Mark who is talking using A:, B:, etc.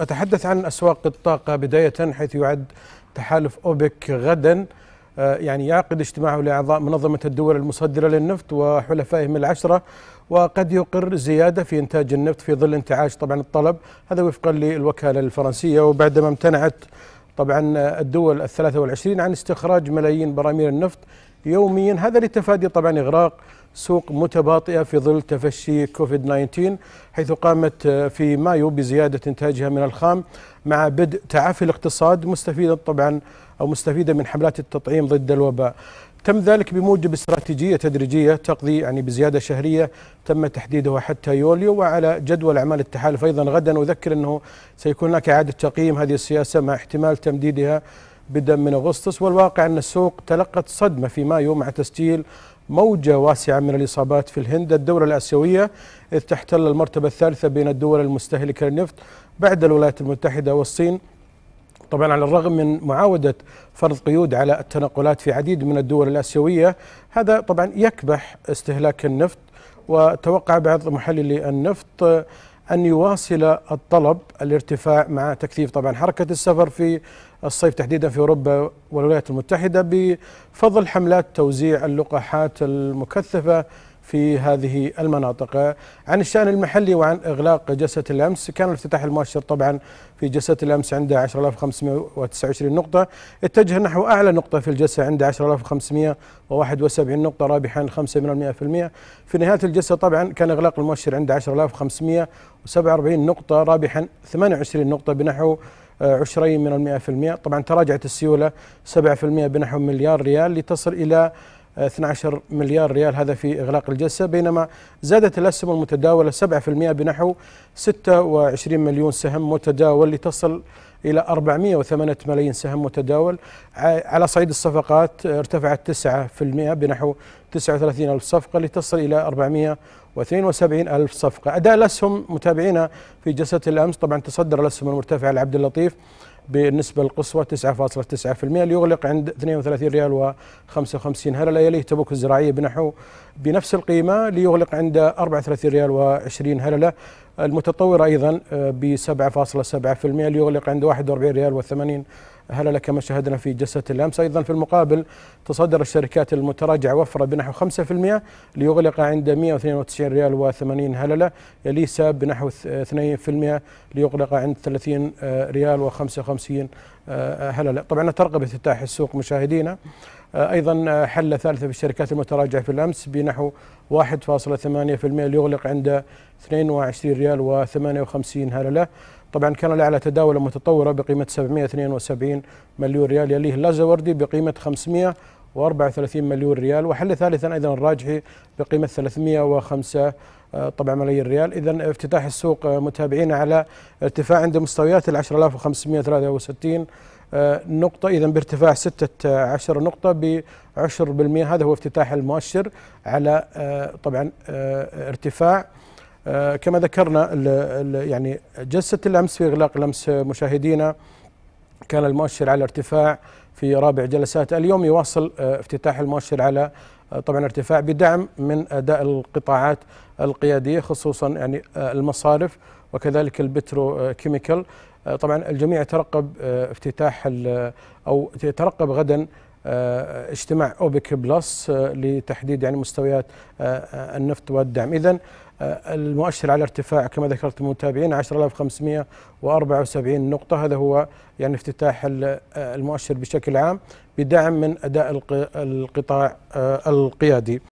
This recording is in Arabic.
A: أتحدث عن أسواق الطاقة بداية حيث يعد تحالف أوبك غدا آه، يعني يعقد اجتماعه لأعضاء منظمة الدول المصدرة للنفط وحلفائهم العشرة وقد يقر زيادة في إنتاج النفط في ظل انتعاش طبعا الطلب هذا وفقا للوكالة الفرنسية وبعدما امتنعت طبعا الدول الثلاثة والعشرين عن استخراج ملايين براميل النفط يوميا هذا لتفادي طبعا إغراق سوق متباطئة في ظل تفشي كوفيد 19 حيث قامت آه، في مايو بزيادة إنتاجها من الخام مع بدء تعافي الاقتصاد مستفيدا طبعا أو مستفيدا من حملات التطعيم ضد الوباء تم ذلك بموجب استراتيجية تدريجية تقضي يعني بزيادة شهرية تم تحديدها حتى يوليو وعلى جدول أعمال التحالف أيضا غدا أذكر أنه سيكون هناك إعادة تقييم هذه السياسة مع احتمال تمديدها بدءا من أغسطس والواقع أن السوق تلقت صدمة في مايو مع تسجيل موجة واسعة من الإصابات في الهند الدوله الآسيوية إذ تحتل المرتبة الثالثة بين الدول المستهلكة للنفط بعد الولايات المتحدة والصين طبعا على الرغم من معاودة فرض قيود على التنقلات في عديد من الدول الآسيوية هذا طبعا يكبح استهلاك النفط وتوقع بعض محللي النفط أن يواصل الطلب الارتفاع مع تكثيف طبعا حركة السفر في الصيف تحديدا في أوروبا والولايات المتحدة بفضل حملات توزيع اللقاحات المكثفة في هذه المناطق عن الشأن المحلي وعن إغلاق جلسة الأمس كان الافتتاح المؤشر طبعا في جلسة الأمس عند 10529 نقطة اتجه نحو أعلى نقطة في الجلسة عند 10571 نقطة رابحا 5% في نهاية الجلسة طبعا كان إغلاق المؤشر عند 10547 نقطة رابحا 28 نقطة بنحو عشرين من المئة في المئة طبعا تراجعت السيولة 7% بنحو مليار ريال لتصل إلى 12 مليار ريال هذا في إغلاق الجلسة بينما زادت الأسهم المتداولة 7% بنحو 26 مليون سهم متداول لتصل إلى 408 ملايين سهم متداول على صعيد الصفقات ارتفعت 9% بنحو 39 ألف صفقة لتصل إلى 472 ألف صفقة أداء الأسهم متابعينا في جلسة الأمس طبعا تصدر الأسهم المرتفعة لعبد اللطيف بالنسبة القصوى 9.9% ليغلق عند 32 ريال و55 هللة يليه تبوك الزراعية بنحو بنفس القيمة ليغلق عند 34 ريال و20 هللة المتطورة أيضا آه، ب 7.7% ليغلق عند 41 ريال و80 هللة كما شاهدنا في جلسة الأمس أيضا في المقابل تصدر الشركات المتراجعة وفرة بنحو 5% ليغلق عند 192 ريال و80 هللة يلي ساب بنحو 2% آه، ليغلق عند 30 آه، ريال و55 هلا آه، آه، طبعا ترغب افتتاح السوق مشاهدينا آه، ايضا حله ثالثه بالشركات المتراجعه في الامس بنحو 1.8% ليغلق عند 22 ريال و58 هلله طبعا كان الاعلى تداولا متطوره بقيمه 772 مليون ريال يليه اللازوردي بقيمه 500 و34 مليون ريال وحل ثالثا ايضا الراجحي بقيمه 305 آه، طبعا ملايين ريال اذا افتتاح السوق آه، متابعينا على ارتفاع عند مستويات ال 10563 آه، نقطة إذا بارتفاع 16 نقطة ب 10% هذا هو افتتاح المؤشر على طبعا ارتفاع كما ذكرنا يعني جلسة الأمس في إغلاق الأمس مشاهدينا كان المؤشر على ارتفاع في رابع جلسات اليوم يواصل آه، افتتاح المؤشر على آه، طبعا ارتفاع بدعم من اداء القطاعات القياديه خصوصا يعني آه، المصارف وكذلك البترو كيميكال طبعا الجميع يترقب افتتاح او يترقب غدا آه، اجتماع اوبك بلس آه، لتحديد يعني مستويات آه، النفط والدعم اذا المؤشر على ارتفاع كما ذكرت المتابعين 10574 نقطة هذا هو يعني افتتاح المؤشر بشكل عام بدعم من أداء القطاع القيادي